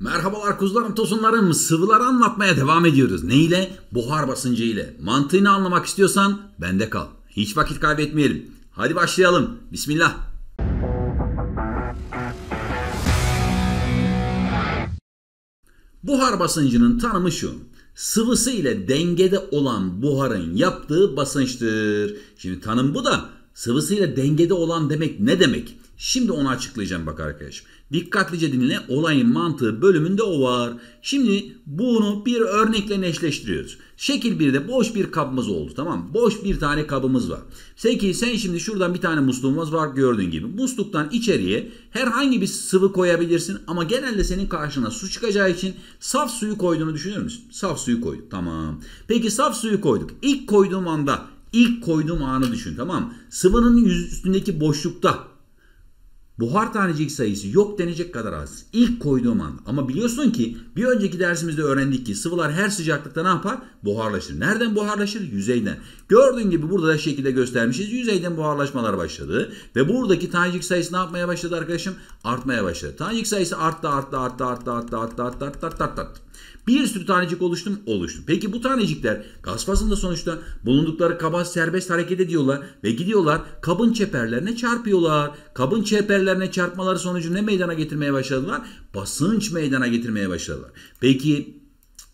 Merhabalar kuzularım tosunlarım sıvılar anlatmaya devam ediyoruz. Ne ile? Buhar basıncı ile. Mantığını anlamak istiyorsan bende kal. Hiç vakit kaybetmeyelim. Hadi başlayalım. Bismillah. Buhar basıncının tanımı şu. Sıvısı ile dengede olan buharın yaptığı basınçtır. Şimdi tanım bu da Sıvısıyla dengede olan demek ne demek? Şimdi onu açıklayacağım bak arkadaşım. Dikkatlice dinle olayın mantığı bölümünde o var. Şimdi bunu bir örnekle neşleştiriyoruz. Şekil 1'de boş bir kabımız oldu tamam mı? Boş bir tane kabımız var. Peki sen şimdi şuradan bir tane musluğumuz var gördüğün gibi. Musluktan içeriye herhangi bir sıvı koyabilirsin ama genelde senin karşına su çıkacağı için saf suyu koyduğunu düşünür müsün? Saf suyu koyduk tamam. Peki saf suyu koyduk. İlk koyduğum anda ilk koyduğum anı düşün tamam Sıvının üstündeki boşlukta buhar tanecik sayısı yok denecek kadar az. İlk koyduğum an. Ama biliyorsun ki bir önceki dersimizde öğrendik ki sıvılar her sıcaklıkta ne yapar? Buharlaşır. Nereden buharlaşır? Yüzeyden. Gördüğün gibi burada da şekilde göstermişiz. Yüzeyden buharlaşmalar başladı. Ve buradaki tanecik sayısı ne yapmaya başladı arkadaşım? Artmaya başladı. Tanecik sayısı arttı arttı arttı arttı arttı arttı arttı arttı arttı arttı arttı. Bir sürü tanecik oluştu Oluştu. Peki bu tanecikler gaz fazında sonuçta bulundukları kaba serbest hareket ediyorlar ve gidiyorlar kabın çeperlerine çarpıyorlar. Kabın çeperlerine birbirlerine çarpmaları sonucu ne meydana getirmeye başladılar? Basınç meydana getirmeye başladılar. Peki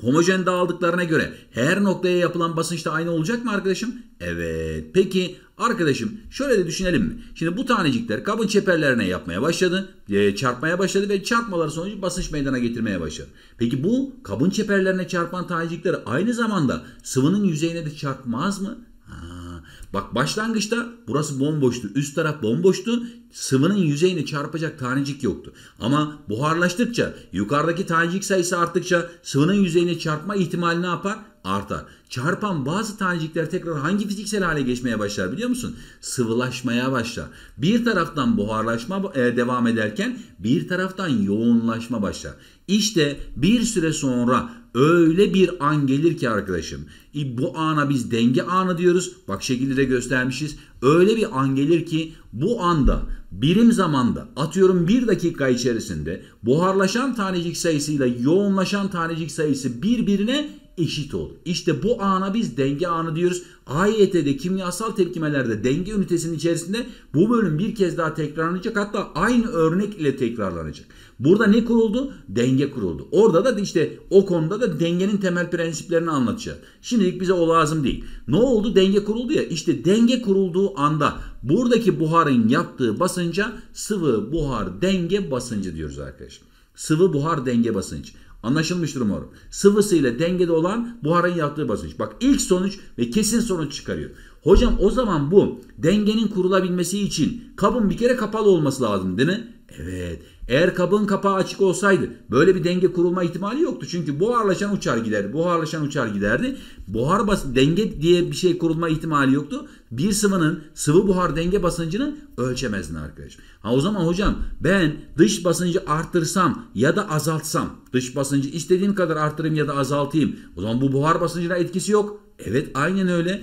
homojen dağıldıklarına göre her noktaya yapılan basınç da aynı olacak mı arkadaşım? Evet. Peki arkadaşım şöyle de düşünelim mi? Şimdi bu tanecikler kabın çeperlerine yapmaya başladı, e, çarpmaya başladı ve çarpmalar sonucu basınç meydana getirmeye başladı. Peki bu kabın çeperlerine çarpan tanecikler aynı zamanda sıvının yüzeyine de çarpmaz mı? Ha, Bak başlangıçta burası bomboştu. Üst taraf bomboştu. Sıvının yüzeyine çarpacak tanecik yoktu. Ama buharlaştıkça yukarıdaki tanecik sayısı arttıkça sıvının yüzeyine çarpma ihtimali ne yapar? artar. Çarpan bazı tanecikler tekrar hangi fiziksel hale geçmeye başlar biliyor musun? Sıvılaşmaya başlar. Bir taraftan buharlaşma e, devam ederken bir taraftan yoğunlaşma başlar. İşte bir süre sonra Öyle bir an gelir ki arkadaşım. E, bu ana biz denge anı diyoruz. Bak şekilde de göstermişiz. Öyle bir an gelir ki bu anda birim zamanda atıyorum bir dakika içerisinde buharlaşan tanecik sayısıyla yoğunlaşan tanecik sayısı birbirine eşit ol. İşte bu ana biz denge anı diyoruz. AYT'de kimyasal tepkimelerde denge ünitesinin içerisinde bu bölüm bir kez daha tekrarlanacak. Hatta aynı örnek ile tekrarlanacak. Burada ne kuruldu? Denge kuruldu. Orada da işte o konuda da dengenin temel prensiplerini anlatacağız. Şimdilik bize o lazım değil. Ne oldu? Denge kuruldu ya. İşte denge kurulduğu anda buradaki buharın yaptığı basınca sıvı buhar denge basıncı diyoruz arkadaşlar. Sıvı buhar denge basıncı. Anlaşılmıştır umarım. Sıvısıyla dengede olan buharın yaptığı basınç. Bak ilk sonuç ve kesin sonuç çıkarıyor. Hocam o zaman bu dengenin kurulabilmesi için kabın bir kere kapalı olması lazım değil mi? Evet. Eğer kabın kapağı açık olsaydı böyle bir denge kurulma ihtimali yoktu. Çünkü buharlaşan uçar giderdi. Buharlaşan uçar giderdi. Buhar bas denge diye bir şey kurulma ihtimali yoktu. Bir sıvının sıvı buhar denge basıncını ölçemezdin arkadaşım. Ha o zaman hocam ben dış basıncı arttırsam ya da azaltsam dış basıncı istediğim kadar arttırayım ya da azaltayım. O zaman bu buhar basıncına etkisi yok. Evet aynen öyle.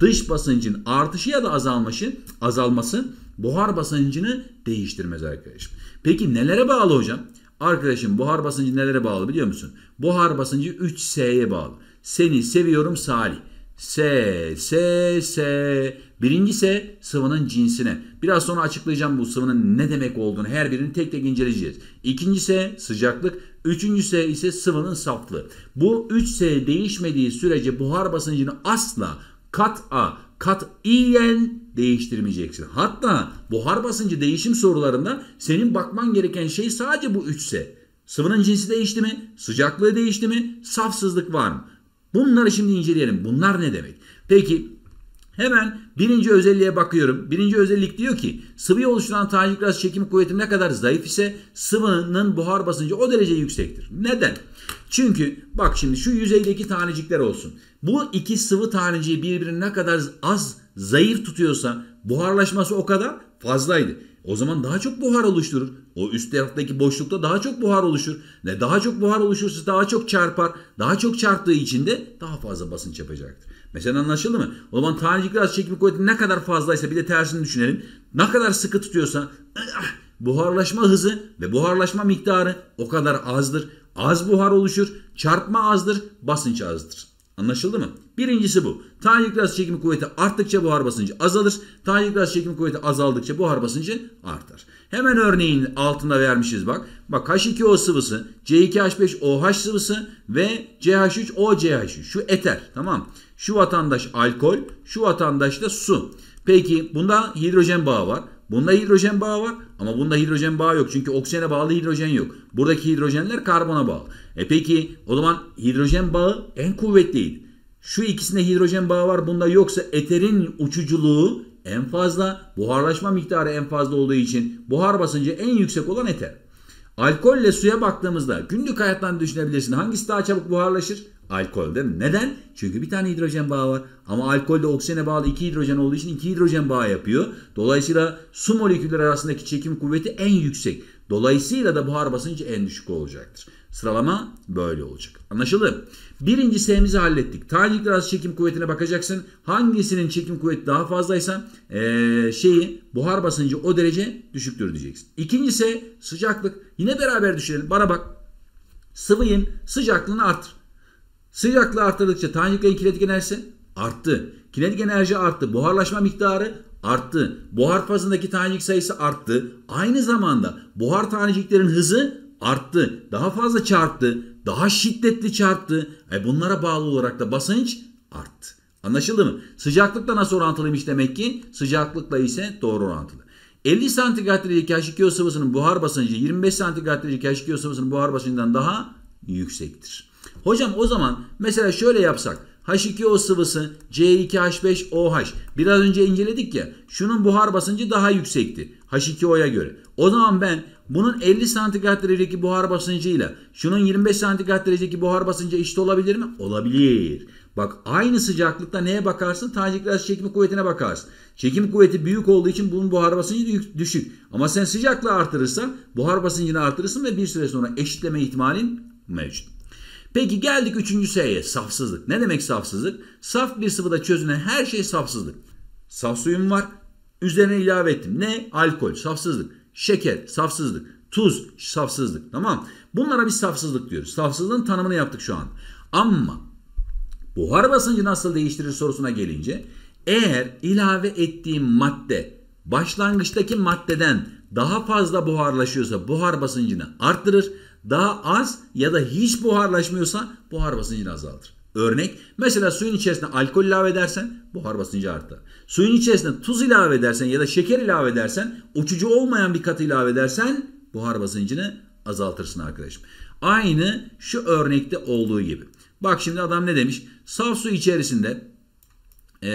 Dış basıncın artışı ya da azalması, azalması buhar basıncını değiştirmez arkadaşım. Peki nelere bağlı hocam? Arkadaşım buhar basıncı nelere bağlı biliyor musun? Buhar basıncı 3S'ye bağlı. Seni seviyorum Salih. S, S, S. Birinci S sıvının cinsine. Biraz sonra açıklayacağım bu sıvının ne demek olduğunu. Her birini tek tek inceleyeceğiz. İkinci S sıcaklık. Üçüncü S ise sıvının saflığı. Bu 3 S değişmediği sürece buhar basıncını asla kat A katiyen değiştirmeyeceksin. Hatta buhar basıncı değişim sorularında senin bakman gereken şey sadece bu üçse. Sıvının cinsi değişti mi? Sıcaklığı değişti mi? Safsızlık var mı? Bunları şimdi inceleyelim. Bunlar ne demek? Peki Hemen birinci özelliğe bakıyorum. Birinci özellik diyor ki sıvı oluşturan tahrik gaz çekim kuvveti ne kadar zayıf ise sıvının buhar basıncı o derece yüksektir. Neden? Çünkü bak şimdi şu yüzeydeki tanecikler olsun. Bu iki sıvı taneciği birbirine ne kadar az zayıf tutuyorsa buharlaşması o kadar fazlaydı. O zaman daha çok buhar oluşturur. O üst taraftaki boşlukta daha çok buhar oluşur. Ne daha çok buhar oluşursa daha çok çarpar. Daha çok çarptığı için de daha fazla basınç yapacaktır. Mesela anlaşıldı mı? O zaman tanecik gaz çekimi kuvveti ne kadar fazlaysa bir de tersini düşünelim. Ne kadar sıkı tutuyorsa ah, buharlaşma hızı ve buharlaşma miktarı o kadar azdır. Az buhar oluşur, çarpma azdır, basınç azdır. Anlaşıldı mı? Birincisi bu. Tanecik gaz çekimi kuvveti arttıkça buhar basıncı azalır. Tanecik gaz çekimi kuvveti azaldıkça buhar basıncı artar. Hemen örneğin altında vermişiz bak. Bak H2O sıvısı, C2H5OH sıvısı ve CH3OCH3. Şu eter tamam mı? Şu vatandaş alkol, şu vatandaş da su. Peki bunda hidrojen bağı var. Bunda hidrojen bağı var ama bunda hidrojen bağı yok. Çünkü oksijene bağlı hidrojen yok. Buradaki hidrojenler karbona bağlı. E peki o zaman hidrojen bağı en kuvvetliydi. Şu ikisinde hidrojen bağı var bunda yoksa eterin uçuculuğu en fazla, buharlaşma miktarı en fazla olduğu için buhar basıncı en yüksek olan eter. Alkolle suya baktığımızda günlük hayattan düşünebilirsin. Hangisi daha çabuk buharlaşır? Alkol değil mi? Neden? Çünkü bir tane hidrojen bağı var. Ama alkolde oksijene bağlı iki hidrojen olduğu için iki hidrojen bağı yapıyor. Dolayısıyla su molekülleri arasındaki çekim kuvveti en yüksek. Dolayısıyla da buhar basıncı en düşük olacaktır. Sıralama böyle olacak. Anlaşıldı. Birinci S'mizi hallettik. Tanecikler arası çekim kuvvetine bakacaksın. Hangisinin çekim kuvveti daha fazlaysa ee, şeyi buhar basıncı o derece düşüktür diyeceksin. İkincisi sıcaklık. Yine beraber düşünelim. Bana bak. Sıvıyın sıcaklığını artır. Sıcaklığı artırdıkça taneciklerin kinetik enerjisi arttı. Kinetik enerji arttı. Buharlaşma miktarı arttı. Buhar fazındaki tanecik sayısı arttı. Aynı zamanda buhar taneciklerin hızı arttı, daha fazla çarptı, daha şiddetli çarptı. E bunlara bağlı olarak da basınç arttı. Anlaşıldı mı? Sıcaklıkla nasıl orantılıymış demek ki? Sıcaklıkla ise doğru orantılı. 50 santigrat derecelik h sıvısının buhar basıncı 25 santigrat derecelik h sıvısının buhar basıncından daha yüksektir. Hocam o zaman mesela şöyle yapsak. H2O sıvısı C2H5OH. Biraz önce inceledik ya. Şunun buhar basıncı daha yüksekti. H2O'ya göre. O zaman ben bunun 50 santigrat derecedeki buhar basıncıyla şunun 25 santigrat derecedeki buhar basıncı eşit olabilir mi? Olabilir. Bak aynı sıcaklıkta neye bakarsın? Tanecikler çekim kuvvetine bakarsın. Çekim kuvveti büyük olduğu için bunun buhar basıncı düşük. Ama sen sıcaklığı artırırsan buhar basıncını artırırsın ve bir süre sonra eşitleme ihtimalin mevcut. Peki geldik üçüncü S'ye safsızlık. Ne demek safsızlık? Saf bir sıvıda çözünen her şey safsızlık. Saf suyum var Üzerine ilave ettim. Ne? Alkol, safsızlık. Şeker, safsızlık. Tuz, safsızlık. Tamam. Bunlara biz safsızlık diyoruz. Safsızlığın tanımını yaptık şu an. Ama buhar basıncı nasıl değiştirir sorusuna gelince eğer ilave ettiğim madde başlangıçtaki maddeden daha fazla buharlaşıyorsa buhar basıncını arttırır. Daha az ya da hiç buharlaşmıyorsa buhar basıncını azaltır. Örnek mesela suyun içerisine alkol ilave edersen buhar basıncı artar. Suyun içerisine tuz ilave edersen ya da şeker ilave edersen uçucu olmayan bir katı ilave edersen buhar basıncını azaltırsın arkadaşım. Aynı şu örnekte olduğu gibi. Bak şimdi adam ne demiş? Saf su içerisinde e,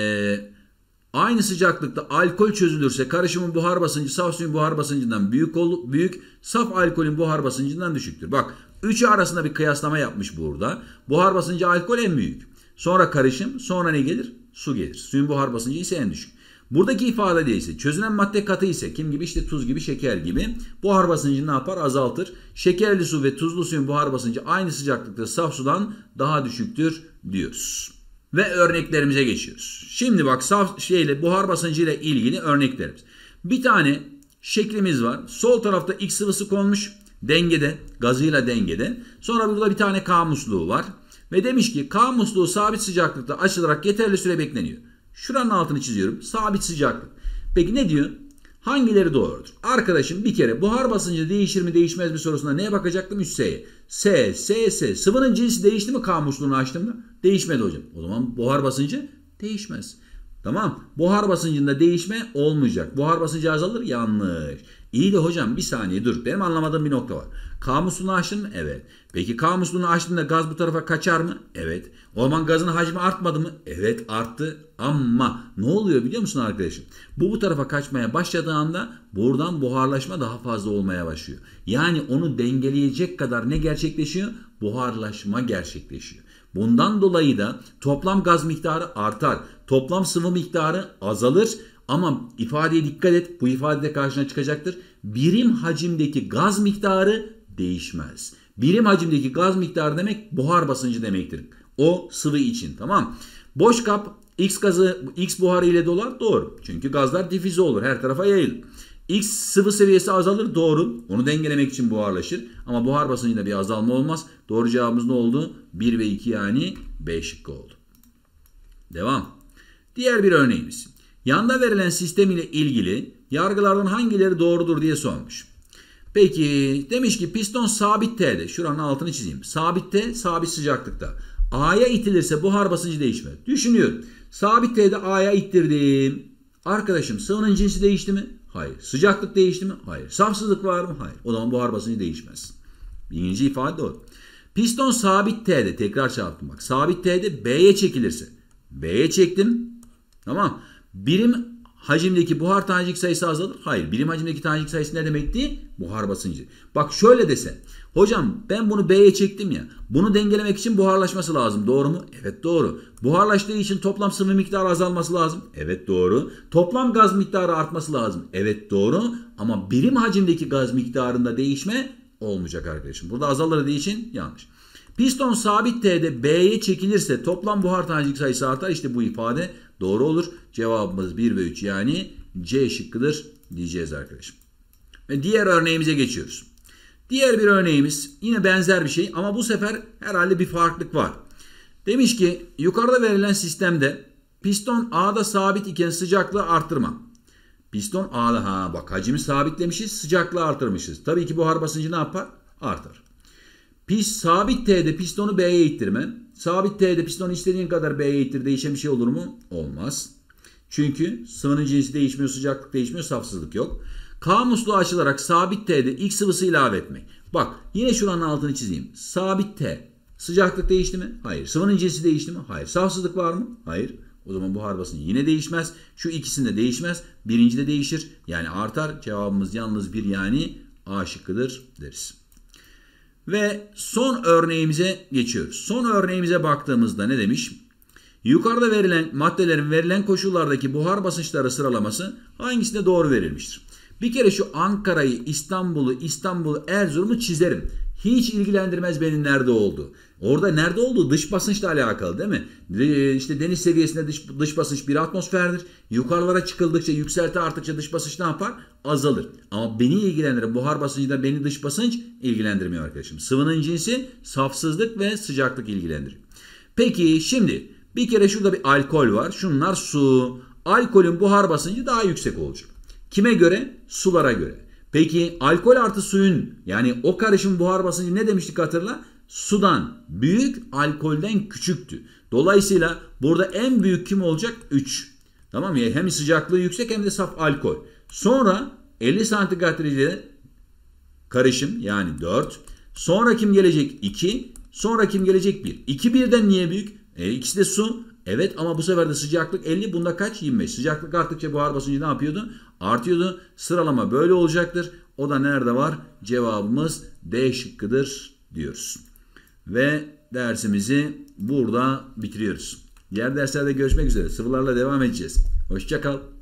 aynı sıcaklıkta alkol çözülürse karışımın buhar basıncı saf suyun buhar basıncından büyük, ol, büyük saf alkolün buhar basıncından düşüktür. Bak Üçü arasında bir kıyaslama yapmış burada. Buhar basıncı alkol en büyük. Sonra karışım, sonra ne gelir? Su gelir. Suyun buhar basıncı ise en düşük. Buradaki ifade değilse çözünen madde katı ise kim gibi işte tuz gibi şeker gibi buhar basıncını ne yapar azaltır. Şekerli su ve tuzlu suyun buhar basıncı aynı sıcaklıkta saf sudan daha düşüktür diyoruz. Ve örneklerimize geçiyoruz. Şimdi bak saf şeyle buhar basıncı ile ilgili örneklerimiz. Bir tane şeklimiz var. Sol tarafta x sıvısı konmuş. Dengede, gazıyla dengede. Sonra burada bir tane K musluğu var. Ve demiş ki K musluğu sabit sıcaklıkta açılarak yeterli süre bekleniyor. Şuranın altını çiziyorum. Sabit sıcaklık. Peki ne diyor? Hangileri doğrudur? Arkadaşım bir kere buhar basıncı değişir mi değişmez mi sorusuna neye bakacaktım? 3S'ye. S, S, S. Sıvının cinsi değişti mi K musluğunu açtığımda? Değişmedi hocam. O zaman buhar basıncı değişmez. Tamam. Buhar basıncında değişme olmayacak. Buhar basıncı azalır. Yanlış. İyi de hocam bir saniye dur. Benim anlamadığım bir nokta var. Kamusunu açtın mı? Evet. Peki kamusunu açtığında gaz bu tarafa kaçar mı? Evet. Orman gazının hacmi artmadı mı? Evet arttı. Ama ne oluyor biliyor musun arkadaşım? Bu bu tarafa kaçmaya başladığı anda buradan buharlaşma daha fazla olmaya başlıyor. Yani onu dengeleyecek kadar ne gerçekleşiyor? Buharlaşma gerçekleşiyor. Bundan dolayı da toplam gaz miktarı artar toplam sıvı miktarı azalır ama ifadeye dikkat et bu ifadede karşına çıkacaktır. Birim hacimdeki gaz miktarı değişmez. Birim hacimdeki gaz miktarı demek buhar basıncı demektir. O sıvı için tamam. Boş kap X gazı X buharı ile dolar doğru. Çünkü gazlar difüze olur her tarafa yayılır. X sıvı seviyesi azalır doğru. Onu dengelemek için buharlaşır. Ama buhar basıncında bir azalma olmaz. Doğru cevabımız ne oldu? 1 ve 2 yani B şıkkı oldu. Devam. Diğer bir örneğimiz. Yanda verilen sistem ile ilgili yargılardan hangileri doğrudur diye sormuş. Peki demiş ki piston sabit T'de. Şuranın altını çizeyim. Sabit T sabit sıcaklıkta. A'ya itilirse buhar basıncı değişmez. Düşünüyorum. Sabit T'de A'ya ittirdim. Arkadaşım sıvının cinsi değişti mi? Hayır. Sıcaklık değişti mi? Hayır. Safsızlık var mı? Hayır. O zaman buhar basıncı değişmez. İkinci ifade de o. Piston sabit T'de tekrar çarptım bak. Sabit T'de B'ye çekilirse. B'ye çektim. Tamam. Birim hacimdeki buhar tanecik sayısı azalır. Hayır. Birim hacimdeki tanecik sayısı ne demekti? Buhar basıncı. Bak şöyle dese. Hocam ben bunu B'ye çektim ya. Bunu dengelemek için buharlaşması lazım. Doğru mu? Evet doğru. Buharlaştığı için toplam sıvı miktarı azalması lazım. Evet doğru. Toplam gaz miktarı artması lazım. Evet doğru. Ama birim hacimdeki gaz miktarında değişme olmayacak arkadaşım. Burada azalır diye için yanlış. Piston sabit T'de B'ye çekilirse toplam buhar tanecik sayısı artar. İşte bu ifade doğru olur. Cevabımız 1 ve 3 yani C şıkkıdır diyeceğiz arkadaşım. Ve diğer örneğimize geçiyoruz. Diğer bir örneğimiz yine benzer bir şey ama bu sefer herhalde bir farklılık var. Demiş ki yukarıda verilen sistemde piston A'da sabit iken sıcaklığı artırma. Piston A'da ha bak hacmi sabitlemişiz sıcaklığı artırmışız. Tabii ki buhar basıncı ne yapar? Artar. Pis sabit T'de pistonu B'ye ittirme. Sabit T'de piston istediğin kadar B'ye ittir değişen bir şey olur mu? Olmaz. Çünkü sıvının cinsi değişmiyor, sıcaklık değişmiyor, safsızlık yok. K musluğu açılarak sabit T'de X sıvısı ilave etmek. Bak yine şuranın altını çizeyim. Sabit T. Sıcaklık değişti mi? Hayır. Sıvının cinsi değişti mi? Hayır. Safsızlık var mı? Hayır. O zaman buhar basıncı yine değişmez. Şu ikisinde değişmez. Birinci de değişir. Yani artar. Cevabımız yalnız bir yani A şıkkıdır deriz. Ve son örneğimize geçiyoruz. Son örneğimize baktığımızda ne demiş? Yukarıda verilen maddelerin verilen koşullardaki buhar basınçları sıralaması hangisinde doğru verilmiştir? Bir kere şu Ankara'yı, İstanbul'u, İstanbul'u, Erzurum'u çizerim. Hiç ilgilendirmez beni nerede oldu. Orada nerede oldu dış basınçla alakalı değil mi? E, işte deniz seviyesinde dış, dış basınç bir atmosferdir. Yukarılara çıkıldıkça yükselti arttıkça dış basınç ne yapar? Azalır. Ama beni ilgilendiren buhar basıncı da beni dış basınç ilgilendirmiyor arkadaşım. Sıvının cinsi safsızlık ve sıcaklık ilgilendiriyor. Peki şimdi bir kere şurada bir alkol var. Şunlar su. Alkolün buhar basıncı daha yüksek olacak. Kime göre? Sulara göre. Peki alkol artı suyun yani o karışım buhar basıncı ne demiştik hatırla? Sudan büyük alkolden küçüktü. Dolayısıyla burada en büyük kim olacak? 3. Tamam ya hem sıcaklığı yüksek hem de saf alkol. Sonra 50 santigrat derece karışım yani 4. Sonra kim gelecek? 2. Sonra kim gelecek? 1. 2 birden niye büyük? E, ikisi de su. Evet ama bu sefer de sıcaklık 50 bunda kaç 25. Sıcaklık arttıkça buhar basıncı ne yapıyordu? Artıyordu. Sıralama böyle olacaktır. O da nerede var? Cevabımız D şıkkıdır diyoruz. Ve dersimizi burada bitiriyoruz. Diğer derslerde görüşmek üzere. sıvılarla devam edeceğiz. hoşçakal.